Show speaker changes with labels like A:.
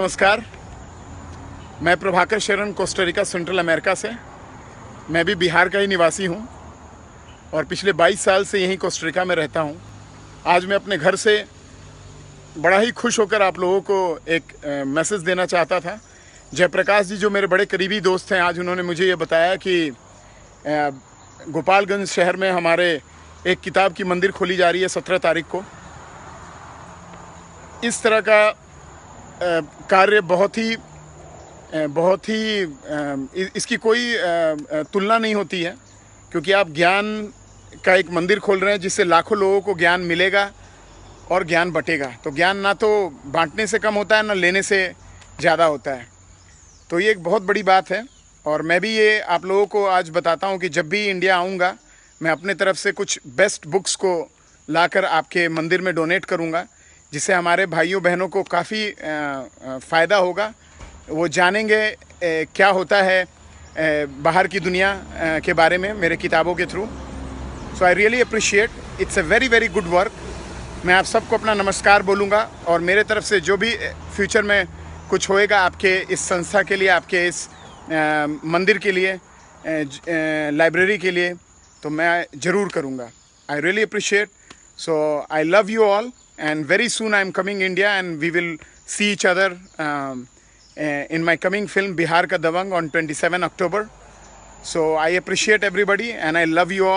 A: नमस्कार मैं प्रभाकर शरण कोस्टरिका सेंट्रल अमेरिका से मैं भी बिहार का ही निवासी हूँ और पिछले 22 साल से यहीं कोस्टरिका में रहता हूँ आज मैं अपने घर से बड़ा ही खुश होकर आप लोगों को एक मैसेज देना चाहता था जयप्रकाश जी जो मेरे बड़े करीबी दोस्त हैं आज उन्होंने मुझे ये बताया कि गोपालगंज शहर में हमारे एक किताब की मंदिर खोली जा रही है सत्रह तारीख को इस तरह का कार्य बहुत ही बहुत ही इसकी कोई तुलना नहीं होती है क्योंकि आप ज्ञान का एक मंदिर खोल रहे हैं जिससे लाखों लोगों को ज्ञान मिलेगा और ज्ञान बटेगा तो ज्ञान ना तो बांटने से कम होता है ना लेने से ज़्यादा होता है तो ये एक बहुत बड़ी बात है और मैं भी ये आप लोगों को आज बताता हूँ कि जब भी इंडिया आऊँगा मैं अपने तरफ से कुछ बेस्ट बुक्स को लाकर आपके मंदिर में डोनेट करूँगा जिससे हमारे भाइयों बहनों को काफ़ी फ़ायदा होगा वो जानेंगे क्या होता है बाहर की दुनिया के बारे में मेरे किताबों के through so I really appreciate it's a very very good work मैं आप सबको अपना नमस्कार बोलूँगा और मेरे तरफ से जो भी फ्यूचर में कुछ होएगा आपके इस संस्था के लिए आपके इस मंदिर के लिए लाइब्रेरी के लिए तो मैं ज़रूर करूँगा I really appreciate so I love you all and very soon I'm coming India and we will see each other um, eh, in my coming film Bihar Ka Dawang on 27 October. So I appreciate everybody and I love you all.